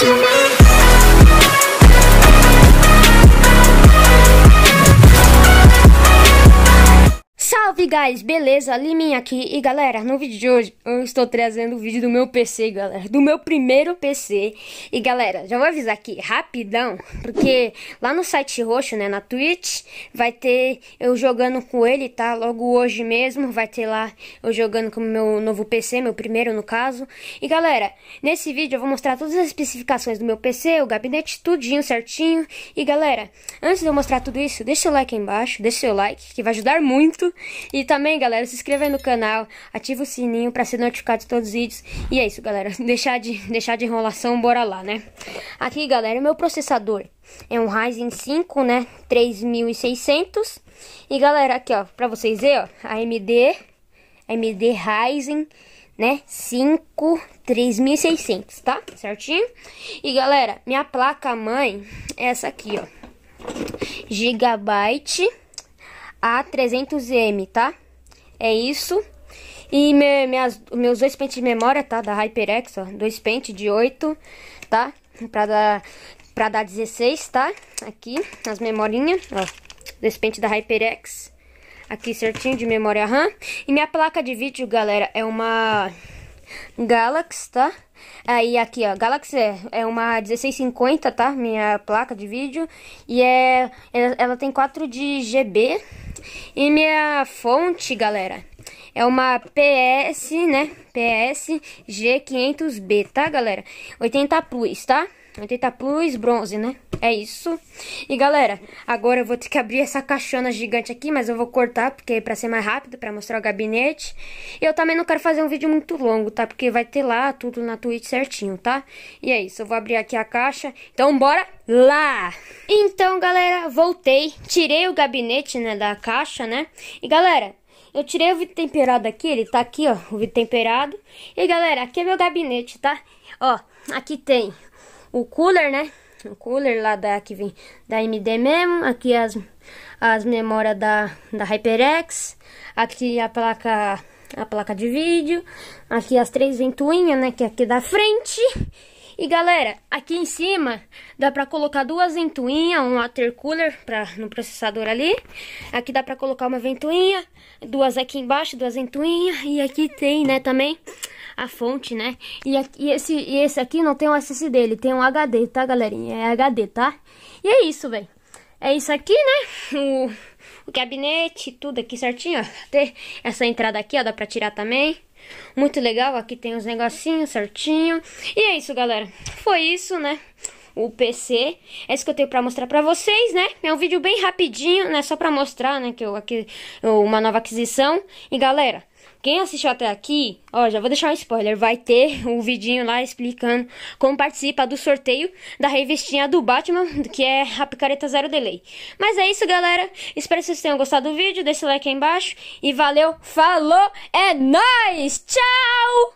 to me. Salve guys, beleza? Liminha aqui e galera, no vídeo de hoje eu estou trazendo o vídeo do meu PC, galera, do meu primeiro PC. E galera, já vou avisar aqui rapidão, porque lá no site roxo, né, na Twitch, vai ter eu jogando com ele, tá? Logo hoje mesmo vai ter lá eu jogando com o meu novo PC, meu primeiro no caso. E galera, nesse vídeo eu vou mostrar todas as especificações do meu PC, o gabinete, tudinho certinho. E galera, antes de eu mostrar tudo isso, deixa o like aí embaixo, deixa seu like, que vai ajudar muito. E também, galera, se inscreva aí no canal, ativa o sininho pra ser notificado de todos os vídeos. E é isso, galera. Deixar de, deixar de enrolação, bora lá, né? Aqui, galera, meu processador é um Ryzen 5, né? 3600. E, galera, aqui, ó, pra vocês verem, ó, AMD, AMD Ryzen né? 5, 3.600, tá? Certinho? E, galera, minha placa-mãe é essa aqui, ó. Gigabyte a300M, tá? É isso. E me, minhas, meus dois pentes de memória, tá? Da HyperX, ó. Dois pentes de 8, tá? Pra dar, pra dar 16, tá? Aqui, as memorinhas, ó. Dois pentes da HyperX. Aqui certinho de memória RAM. E minha placa de vídeo, galera, é uma Galaxy, tá? Aí aqui, ó, Galaxy é, é uma 1650, tá? Minha placa de vídeo. E é ela tem 4 de GB. E minha fonte, galera, é uma PS, né? PS G500B, tá, galera? 80 Plus, tá? 80 plus bronze, né? É isso. E galera, agora eu vou ter que abrir essa caixona gigante aqui, mas eu vou cortar, porque é pra ser mais rápido, pra mostrar o gabinete. E eu também não quero fazer um vídeo muito longo, tá? Porque vai ter lá tudo na Twitch certinho, tá? E é isso, eu vou abrir aqui a caixa. Então bora lá! Então galera, voltei, tirei o gabinete, né, da caixa, né? E galera, eu tirei o vidro temperado aqui, ele tá aqui, ó, o vidro temperado. E galera, aqui é meu gabinete, tá? Ó, aqui tem o cooler, né? O cooler lá da, que vem da MD mesmo. Aqui as, as memórias da, da HyperX. Aqui a placa, a placa de vídeo. Aqui as três ventoinhas, né? Que é aqui da frente. E galera, aqui em cima dá pra colocar duas ventoinhas, um water cooler pra, no processador ali. Aqui dá pra colocar uma ventoinha, duas aqui embaixo, duas ventoinhas. E aqui tem, né, também a fonte, né? E, e esse, e esse aqui não tem um SSD, ele tem um HD, tá, galerinha? É HD, tá? E é isso, velho. É isso aqui, né? O, o gabinete, tudo aqui certinho, ó. Tem essa entrada aqui, ó, dá pra tirar também. Muito legal, aqui tem os negocinhos certinho. E é isso, galera. Foi isso, né? o PC. É isso que eu tenho para mostrar para vocês, né? É um vídeo bem rapidinho, né? Só para mostrar, né? Que eu aqui uma nova aquisição. E galera, quem assistiu até aqui, ó, já vou deixar um spoiler, vai ter um vidinho lá explicando como participa do sorteio da revistinha do Batman, que é a picareta zero delay. Mas é isso, galera. Espero que vocês tenham gostado do vídeo, deixa o like aí embaixo e valeu, falou, é nóis, tchau!